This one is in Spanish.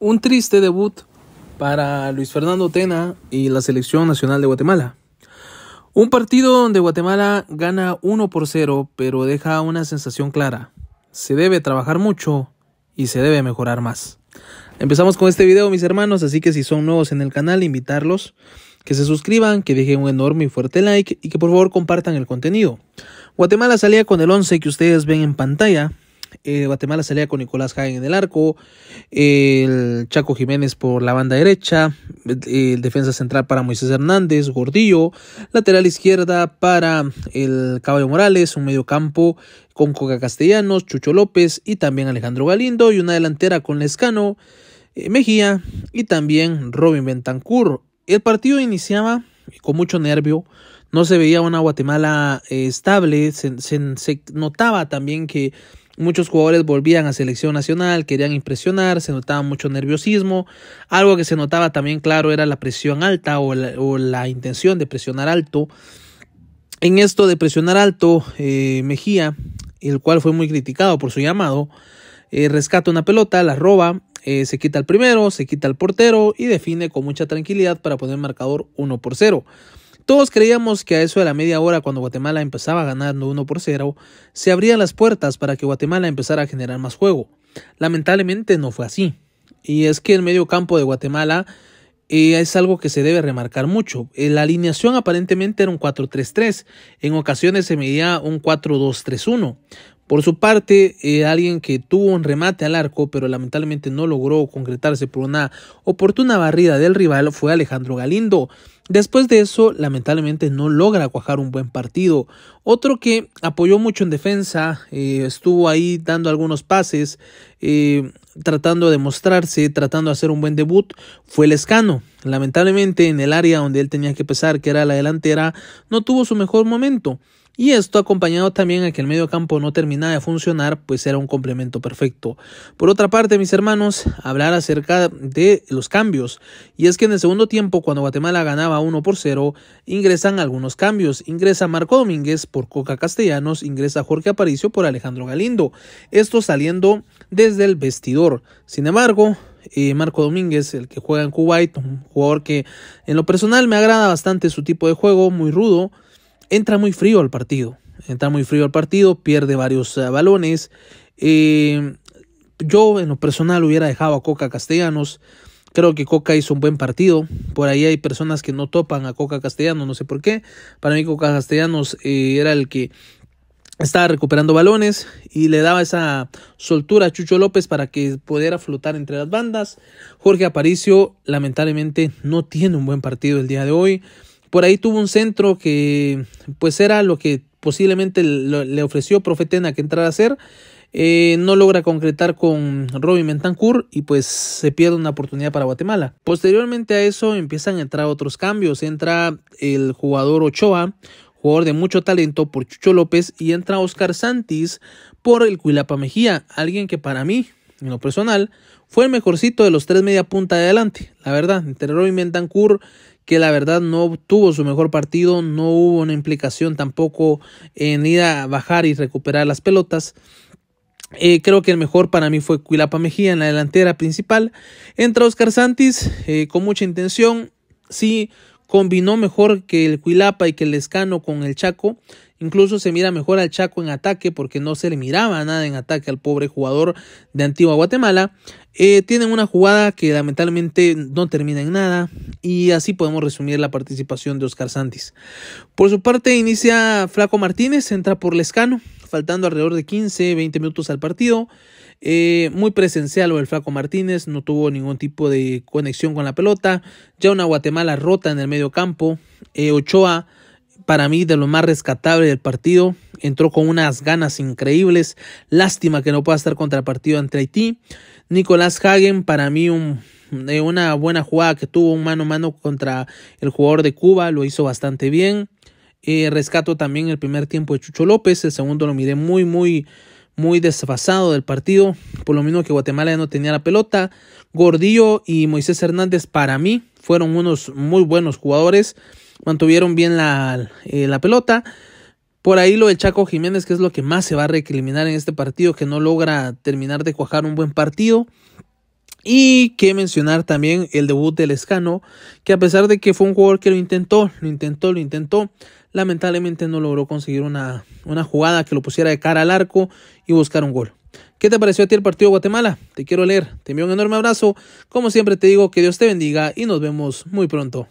Un triste debut para Luis Fernando Tena y la selección nacional de Guatemala. Un partido donde Guatemala gana 1 por 0, pero deja una sensación clara. Se debe trabajar mucho y se debe mejorar más. Empezamos con este video, mis hermanos, así que si son nuevos en el canal, invitarlos que se suscriban, que dejen un enorme y fuerte like y que por favor compartan el contenido. Guatemala salía con el 11 que ustedes ven en pantalla, eh, Guatemala salía con Nicolás Jaén en el arco, el Chaco Jiménez por la banda derecha, el defensa central para Moisés Hernández, Gordillo, lateral izquierda para el Caballo Morales, un medio campo con Coca Castellanos, Chucho López y también Alejandro Galindo y una delantera con Lescano, eh, Mejía y también Robin Bentancur. El partido iniciaba con mucho nervio, no se veía una Guatemala eh, estable, se notaba también que Muchos jugadores volvían a selección nacional, querían impresionar, se notaba mucho nerviosismo. Algo que se notaba también claro era la presión alta o la, intención de presionar alto. En esto de presionar alto, eh, Mejía, el cual fue muy criticado por su llamado, eh, rescata una pelota, la roba, eh, se quita el primero, se quita el portero y define con mucha tranquilidad para poner marcador 1 por 0. Todos creíamos que a eso de la media hora, cuando Guatemala empezaba ganando 1 por 0, se abrían las puertas para que Guatemala empezara a generar más juego. Lamentablemente no fue así. Y es que el medio campo de Guatemala eh, es algo que se debe remarcar mucho. Eh, la alineación aparentemente era un 4-3-3, en ocasiones se medía un 4-2-3-1. Por su parte, eh, alguien que tuvo un remate al arco, pero lamentablemente no logró concretarse por una oportuna barrida del rival, fue Alejandro Galindo, Después de eso, lamentablemente no logra cuajar un buen partido. Otro que apoyó mucho en defensa, eh, estuvo ahí dando algunos pases, eh, tratando de mostrarse, tratando de hacer un buen debut, fue Lescano. Lamentablemente en el área donde él tenía que pesar, que era la delantera, no tuvo su mejor momento. Y esto acompañado también a que el medio campo no terminaba de funcionar, pues era un complemento perfecto. Por otra parte, mis hermanos, hablar acerca de los cambios. Y es que en el segundo tiempo, cuando Guatemala ganaba 1 por 0, ingresan algunos cambios. Ingresa Marco Domínguez por Coca Castellanos, ingresa Jorge Aparicio por Alejandro Galindo. Esto saliendo desde el vestidor. Sin embargo, eh, Marco Domínguez, el que juega en Kuwait, un jugador que en lo personal me agrada bastante su tipo de juego, muy rudo entra muy frío al partido. Entra muy frío al partido, pierde varios eh, balones. Eh, yo en lo personal hubiera dejado a Coca Castellanos. Creo que Coca hizo un buen partido. Por ahí hay personas que no topan a Coca Castellanos, no sé por qué. Para mí Coca Castellanos eh, era el que estaba recuperando balones y le daba esa soltura a Chucho López para que pudiera flotar entre las bandas. Jorge Aparicio lamentablemente no tiene un buen partido el día de hoy. Por ahí tuvo un centro que pues era lo que posiblemente le ofreció Profetena que entrar a hacer. Eh, no logra concretar con Robin Mentancur y pues se pierde una oportunidad para Guatemala. Posteriormente a eso empiezan a entrar otros cambios. Entra el jugador Ochoa, jugador de mucho talento por Chucho López y entra Oscar Santis por el Cuilapa Mejía, alguien que para mí, en lo personal, fue el mejorcito de los tres media punta de adelante. La verdad, entre Robin Mentancur que la verdad no tuvo su mejor partido, no hubo una implicación tampoco en ir a bajar y recuperar las pelotas. Eh, creo que el mejor para mí fue Cuilapa Mejía en la delantera principal. Entra Oscar Santis eh, con mucha intención. Sí, combinó mejor que el Cuilapa y que el Escano con el Chaco. Incluso se mira mejor al Chaco en ataque porque no se le miraba nada en ataque al pobre jugador de Antigua Guatemala. Eh, tienen una jugada que lamentablemente no termina en nada y así podemos resumir la participación de Oscar Santis. Por su parte inicia Flaco Martínez, entra por Lescano, faltando alrededor de 15-20 minutos al partido. Eh, muy presencial el Flaco Martínez, no tuvo ningún tipo de conexión con la pelota. Ya una Guatemala rota en el medio campo. Eh, Ochoa, para mí, de lo más rescatable del partido, entró con unas ganas increíbles. Lástima que no pueda estar contra el partido ante Haití. Nicolás Hagen, para mí eh, una buena jugada que tuvo un mano a mano contra el jugador de Cuba, lo hizo bastante bien. Eh, rescato también el primer tiempo de Chucho López, el segundo lo miré muy, muy, muy desfasado del partido, por lo menos que Guatemala ya no tenía la pelota. Gordillo y Moisés Hernández para mí fueron unos muy buenos jugadores, mantuvieron bien la, eh, la pelota. Por ahí lo del Chaco Jiménez, que es lo que más se va a recriminar en este partido, que no logra terminar de cuajar un buen partido. Y que mencionar también el debut del Escano, que a pesar de que fue un jugador que lo intentó, lo intentó, lo intentó, lamentablemente no logró conseguir una, una jugada que lo pusiera de cara al arco y buscar un gol. ¿Qué te pareció a ti el partido de Guatemala? Te quiero leer, te envío un enorme abrazo, como siempre te digo que Dios te bendiga y nos vemos muy pronto.